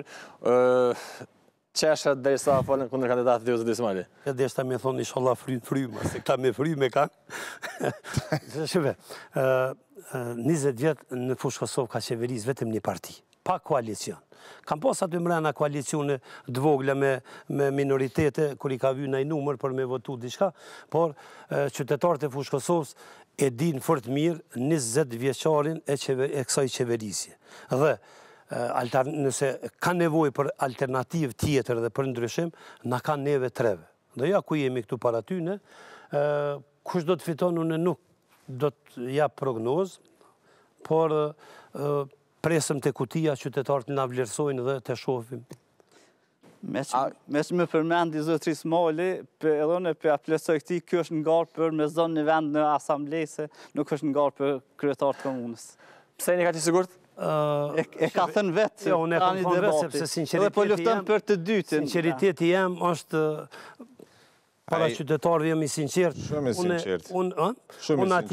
vepër, është dhe sa falen kundër kandidatë dhe zëtë mali. Këtë dhe shta me thonë një shola frymë, frymë, se këta me frymë e ka. Shëve, 20 vjetë në fushë Kosovë ka qeveris vetëm një parti, pa koalicion. Kam posa të mrena koalicione dvogle me, me minoritete, kër i ka vynë ajë numër për me votu diçka, por qytetarët e fushë Kosovës e din fërtë mirë 20 vjeqarin e, e kësaj qeverisje. Dhe, Eh, nëse ka nevoj për alternativ tjetër dhe për ndryshim, në ka neve treve. Dhe ja, ku jemi këtu para ty në, eh, kush do të fiton unë nuk do të ja prognoz, por eh, presëm të kutia që të tartë nga vlerësojnë dhe të shofim. Me që me përmendi mali, Molli, edhe në për aflesoj këti, kjo është në garë për me zonë në vend në asamblese, nuk është në garë për kryetarë të komunës. Pse një ka që sigurët? E ka thënë vetë, jo, ne kam thënë vetë, sepse sinceriteti jem... Dhe po luftëm për të dytë. Sinceriteti jem është... Para qytetarë jemi sinqertë. Shumë sinqertë. Unë atje...